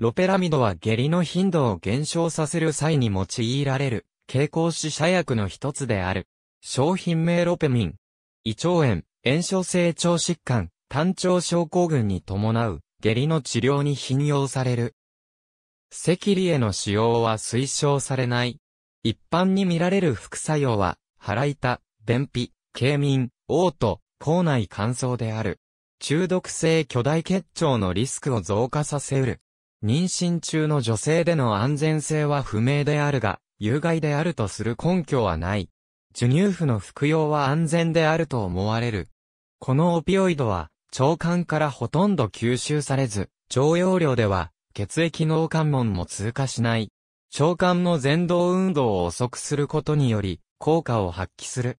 ロペラミドは下痢の頻度を減少させる際に用いられる、蛍光死者薬の一つである。商品名ロペミン。胃腸炎、炎症性腸疾患、単腸症候群に伴う、下痢の治療に頻用される。赤痢への使用は推奨されない。一般に見られる副作用は、腹痛、便秘、軽眠、嘔吐、口内乾燥である。中毒性巨大結腸のリスクを増加させうる。妊娠中の女性での安全性は不明であるが、有害であるとする根拠はない。授乳婦の服用は安全であると思われる。このオピオイドは、腸管からほとんど吸収されず、常用量では、血液脳関門も通過しない。腸管の前動運動を遅くすることにより、効果を発揮する。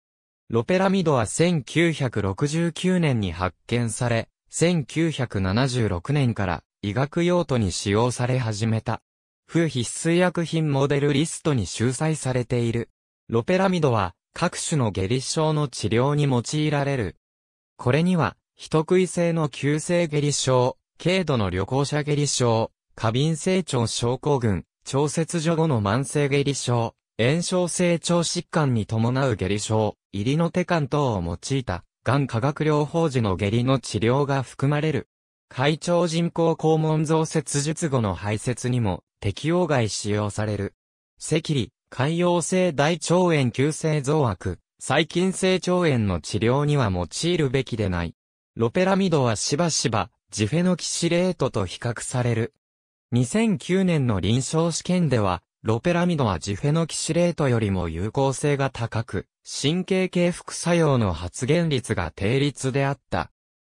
ロペラミドは1969年に発見され、1976年から医学用途に使用され始めた。不必須薬品モデルリストに収載されている。ロペラミドは各種の下痢症の治療に用いられる。これには、人食い性の急性下痢症、軽度の旅行者下痢症、過敏性腸症候群、調節所後の慢性下痢症、炎症性腸疾患に伴う下痢症、入りの手感等を用いた、がん化学療法時の下痢の治療が含まれる。会長人工肛門増設術後の排泄にも適用外使用される。赤痢、海洋性大腸炎急性増悪、細菌性腸炎の治療には用いるべきでない。ロペラミドはしばしば、ジフェノキシレートと比較される。2009年の臨床試験では、ロペラミドはジフェノキシレートよりも有効性が高く、神経系副作用の発現率が低率であった。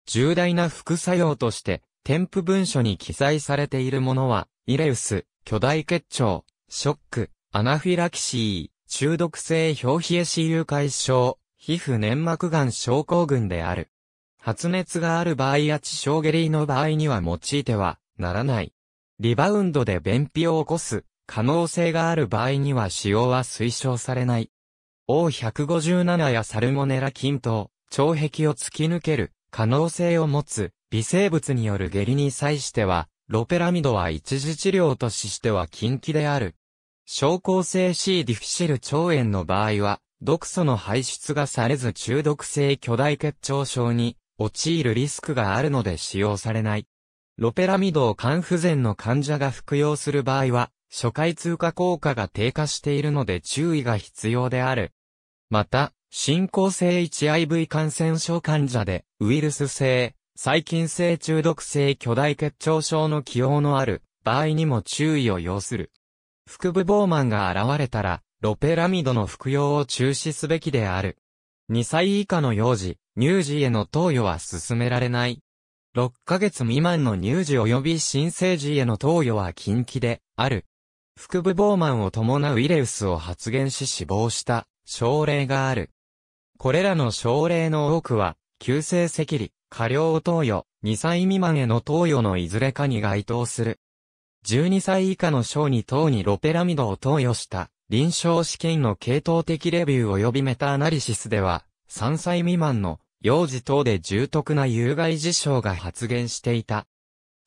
重大な副作用として、添付文書に記載されているものは、イレウス、巨大結腸、ショック、アナフィラキシー、中毒性表皮エシ誘拐症、皮膚粘膜癌症候群である。発熱がある場合や致傷下痢の場合には用いてはならない。リバウンドで便秘を起こす可能性がある場合には使用は推奨されない。O157 やサルモネラ菌等、腸壁を突き抜ける可能性を持つ微生物による下痢に際しては、ロペラミドは一時治療とししては禁忌である。症候性 C ディフィシル腸炎の場合は、毒素の排出がされず中毒性巨大血腸症に陥るリスクがあるので使用されない。ロペラミドを肝不全の患者が服用する場合は、初回通過効果が低下しているので注意が必要である。また、進行性 h i v 感染症患者で、ウイルス性、細菌性中毒性巨大血腸症の起用のある場合にも注意を要する。腹部膨満が現れたら、ロペラミドの服用を中止すべきである。2歳以下の幼児、乳児への投与は勧められない。6ヶ月未満の乳児及び新生児への投与は禁忌である。腹部膨満を伴うイレウスを発現し死亡した症例がある。これらの症例の多くは、急性赤痢、過量投与、2歳未満への投与のいずれかに該当する。12歳以下の小児等にロペラミドを投与した臨床試験の系統的レビュー及びメタアナリシスでは、3歳未満の幼児等で重篤な有害事象が発現していた。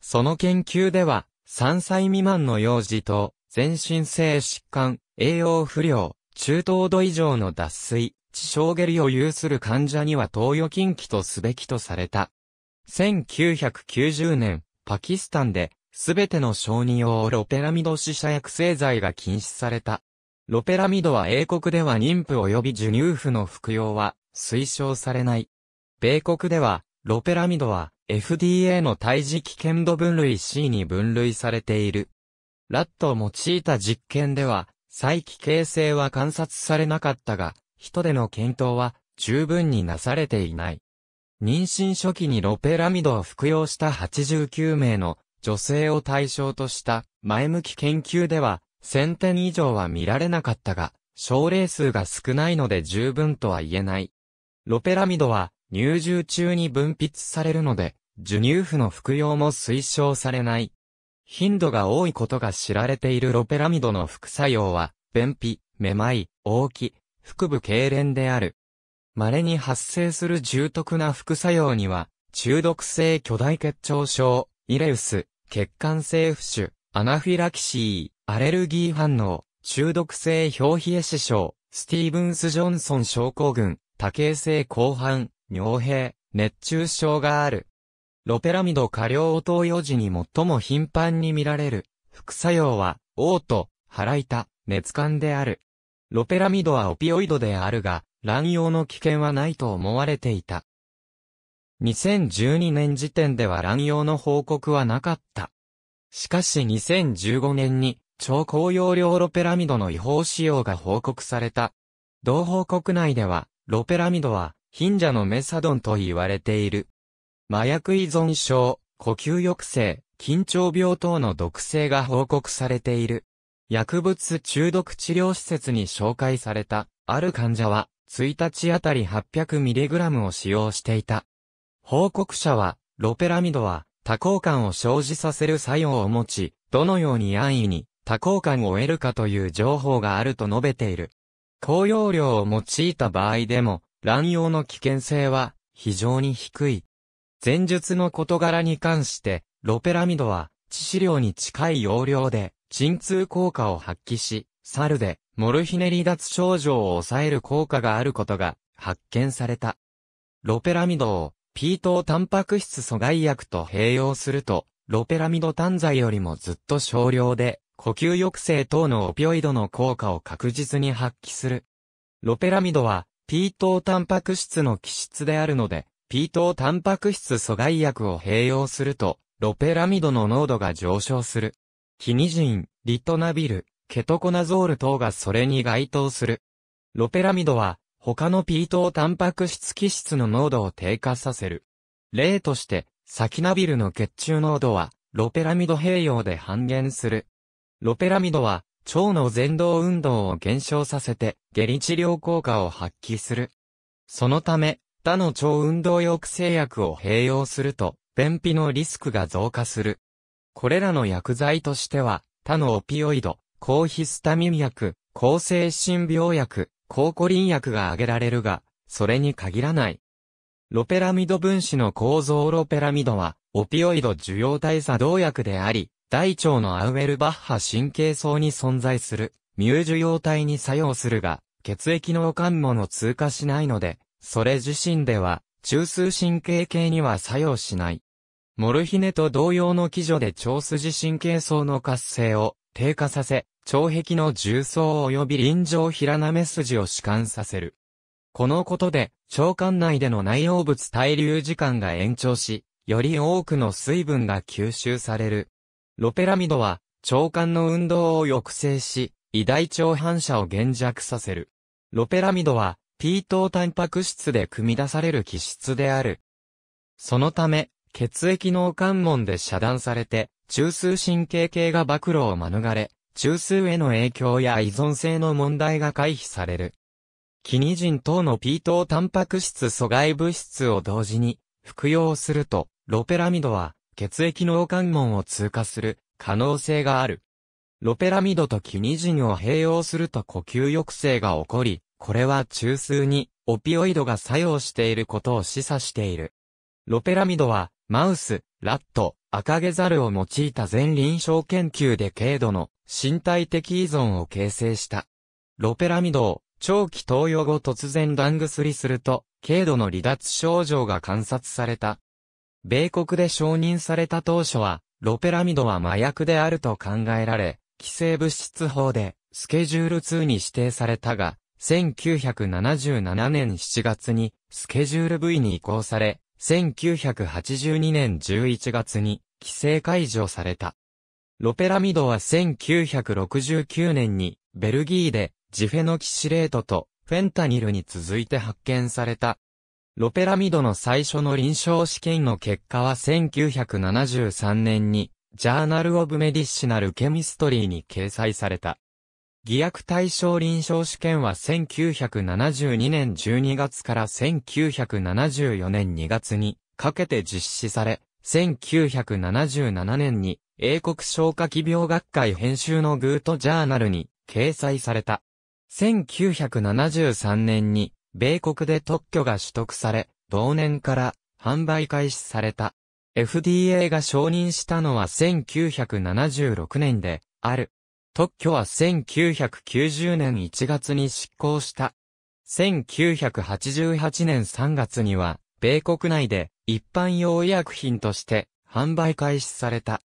その研究では、3歳未満の幼児と、全身性疾患、栄養不良、中等度以上の脱水、地症下痢を有する患者には投与禁忌とすべきとされた。1990年、パキスタンで、すべての小児用ロペラミド死者薬製剤が禁止された。ロペラミドは英国では妊婦及び授乳婦の服用は推奨されない。米国では、ロペラミドは FDA の胎児危険度分類 C に分類されている。ラットを用いた実験では、再帰形成は観察されなかったが、人での検討は十分になされていない。妊娠初期にロペラミドを服用した89名の女性を対象とした前向き研究では1000点以上は見られなかったが、症例数が少ないので十分とは言えない。ロペラミドは乳汁中に分泌されるので、授乳婦の服用も推奨されない。頻度が多いことが知られているロペラミドの副作用は、便秘、めまい、大き、腹部痙攣である。稀に発生する重篤な副作用には、中毒性巨大血腸症、イレウス、血管性浮腫、アナフィラキシー、アレルギー反応、中毒性表皮エシ症、スティーブンス・ジョンソン症候群、多形性広範、尿閉、熱中症がある。ロペラミド過量を投与時に最も頻繁に見られる副作用は、嘔吐、腹痛、熱感である。ロペラミドはオピオイドであるが、乱用の危険はないと思われていた。2012年時点では乱用の報告はなかった。しかし2015年に超高容量ロペラミドの違法使用が報告された。同報告内では、ロペラミドは、貧者のメサドンと言われている。麻薬依存症、呼吸抑制、緊張病等の毒性が報告されている。薬物中毒治療施設に紹介された、ある患者は、1日あたり 800mg を使用していた。報告者は、ロペラミドは、多幸感を生じさせる作用を持ち、どのように安易に多幸感を得るかという情報があると述べている。高容量を用いた場合でも、乱用の危険性は非常に低い。前述の事柄に関して、ロペラミドは、致死量に近い容量で、鎮痛効果を発揮し、サルで、モルヒネ離脱症状を抑える効果があることが、発見された。ロペラミドを、P 等タンパク質阻害薬と併用すると、ロペラミド単剤よりもずっと少量で、呼吸抑制等のオピオイドの効果を確実に発揮する。ロペラミドは、P 等タンパク質の基質であるので、ピート糖タンパク質阻害薬を併用すると、ロペラミドの濃度が上昇する。キニジン、リトナビル、ケトコナゾール等がそれに該当する。ロペラミドは、他のピート糖タンパク質基質の濃度を低下させる。例として、サキナビルの血中濃度は、ロペラミド併用で半減する。ロペラミドは、腸の前動運動を減少させて、下痢治療効果を発揮する。そのため、他の腸運動抑制薬を併用すると、便秘のリスクが増加する。これらの薬剤としては、他のオピオイド、抗ヒスタミン薬、抗精神病薬、抗コリン薬が挙げられるが、それに限らない。ロペラミド分子の構造ロペラミドは、オピオイド受容体作動薬であり、大腸のアウエルバッハ神経層に存在する、ミュー受容体に作用するが、血液のおかんもの通過しないので、それ自身では、中枢神経系には作用しない。モルヒネと同様の基準で腸筋神経層の活性を低下させ、腸壁の重層及び臨場平なめ筋を弛緩させる。このことで、腸管内での内容物滞留時間が延長し、より多くの水分が吸収される。ロペラミドは、腸管の運動を抑制し、胃大腸反射を減弱させる。ロペラミドは、P 糖タンパク質で組み出される基質である。そのため、血液脳関門で遮断されて、中枢神経系が暴露を免れ、中枢への影響や依存性の問題が回避される。キニジン等の P 糖タンパク質阻害物質を同時に服用すると、ロペラミドは血液脳関門を通過する可能性がある。ロペラミドとキニジンを併用すると呼吸抑制が起こり、これは中枢にオピオイドが作用していることを示唆している。ロペラミドは、マウス、ラット、赤毛猿を用いた全臨床研究で軽度の身体的依存を形成した。ロペラミドを長期投与後突然断薬すると、軽度の離脱症状が観察された。米国で承認された当初は、ロペラミドは麻薬であると考えられ、規制物質法でスケジュール2に指定されたが、1977年7月にスケジュール V に移行され、1982年11月に規制解除された。ロペラミドは1969年にベルギーでジフェノキシレートとフェンタニルに続いて発見された。ロペラミドの最初の臨床試験の結果は1973年にジャーナル・オブ・メディシナル・ケミストリーに掲載された。偽薬対象臨床試験は1972年12月から1974年2月にかけて実施され、1977年に英国消化器病学会編集のグートジャーナルに掲載された。1973年に米国で特許が取得され、同年から販売開始された。FDA が承認したのは1976年である。特許は1990年1月に執行した。1988年3月には、米国内で一般用医薬品として販売開始された。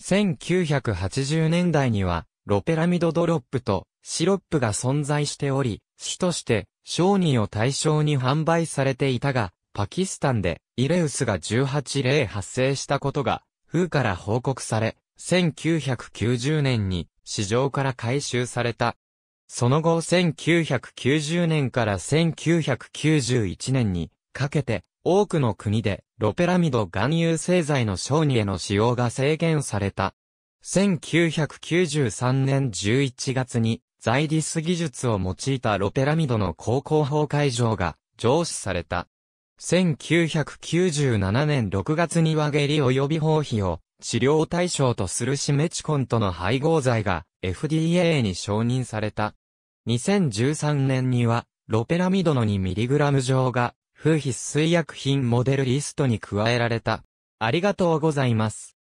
1980年代には、ロペラミドドロップとシロップが存在しており、主として商人を対象に販売されていたが、パキスタンでイレウスが18例発生したことが、風から報告され、1990年に市場から回収された。その後1990年から1991年にかけて多くの国でロペラミド含有製剤の小児への使用が制限された。1993年11月にザイディス技術を用いたロペラミドの高校法会場が上司された。1997年6月には下痢及び法費を治療対象とするシメチコンとの配合剤が FDA に承認された。2013年には、ロペラミドの 2mg 錠が、風皮水薬品モデルリストに加えられた。ありがとうございます。